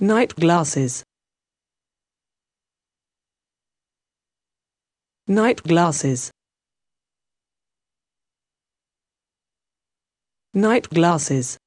Night glasses. Night glasses. Night glasses.